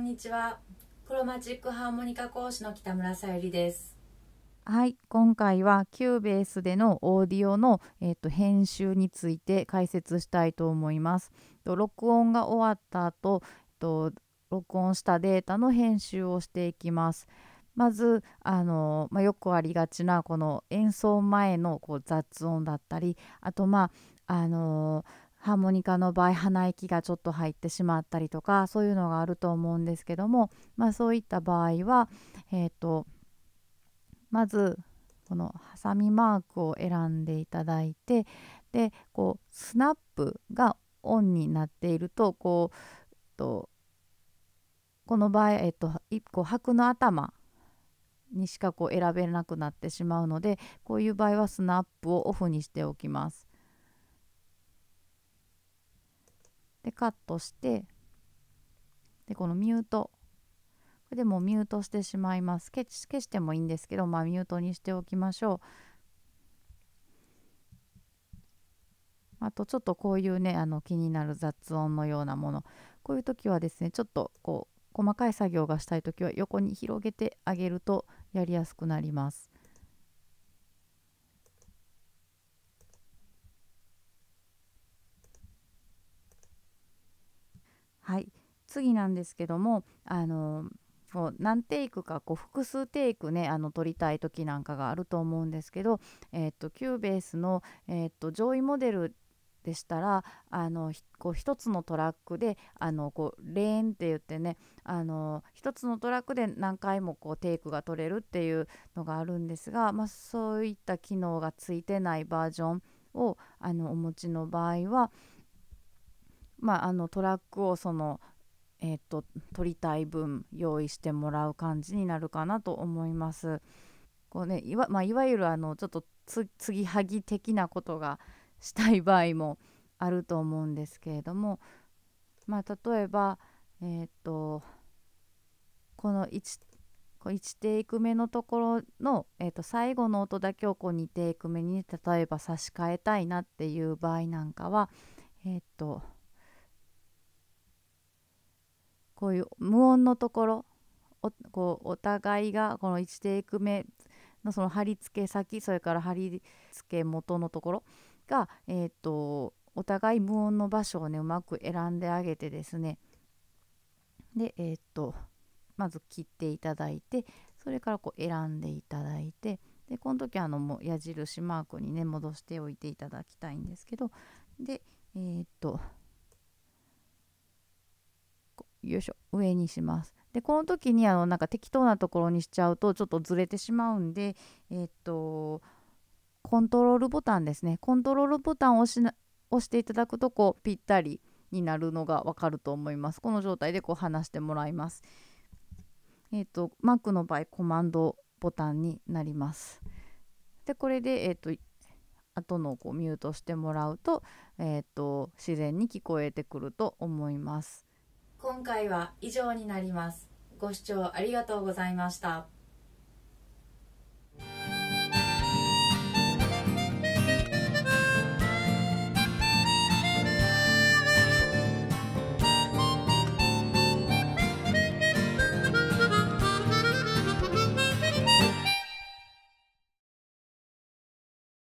んにちはクロマチックハーモニカ講師の北村さゆりですはい今回はキューベースでのオーディオの、えーと、と編集について解説したいと思いますと録音が終わった後、えっと録音したデータの編集をしていきますまずあの、まあ、よくありがちなこの演奏前のこう雑音だったりあとまああのーハーモニカの場合鼻息がちょっと入ってしまったりとかそういうのがあると思うんですけども、まあ、そういった場合は、えーと、まずこのハサミマークを選んでいただいてでこうスナップがオンになっているとこうとこの場合、えっ、と、1個白の頭にしかこう選べなくなってしまうのでこういう場合はスナップをオフにしておきます。カットしてでこのミュートこれでもミュートしてしまいます消してもいいんですけど、まあ、ミュートにしておきましょうあとちょっとこういうねあの気になる雑音のようなものこういう時はですねちょっとこう細かい作業がしたい時は横に広げてあげるとやりやすくなります。次なんですけどもあのこう何テイクかこう複数テイクねあの撮りたい時なんかがあると思うんですけど、えー、っとキューベースの、えー、っと上位モデルでしたらあのこう1つのトラックであのこうレーンって言ってねあの1つのトラックで何回もこうテイクが取れるっていうのがあるんですが、まあ、そういった機能がついてないバージョンをあのお持ちの場合は、まあ、あのトラックをそのえーと、取りたい分用意してもらう感じになるかなと思います。こうねいわ,、まあ、いわゆるあのちょっとつ継ぎはぎ的なことがしたい場合もあると思うんですけれども、まあ、例えば、えーと、この 1, こう1テイク目のところの、えーと、最後の音だけをこう2テイク目に例えば差し替えたいなっていう場合なんかはえっ、ー、とこういう無音のところおこうお互いがこの1テイク目のその貼り付け先それから貼り付け元のところが、えーと、お互い無音の場所をねうまく選んであげてですねでえっ、ー、とまず切っていただいてそれからこう選んでいただいてでこの時あのもう矢印マークにね戻しておいていただきたいんですけどでえっ、ー、とよいしょ上にします。でこの時にあのなんか適当なところにしちゃうとちょっとずれてしまうんでえっとコントロールボタンですねコントロールボタンを押しな押していただくとこうぴったりになるのがわかると思います。この状態でこう離してもらいます。えっ、と Mac の場合コマンドボタンになります。でこれでえっ、と後のこうミュートしてもらうと,、えーと自然に聞こえてくると思います。今回は以上になります。ご視聴ありがとうございました。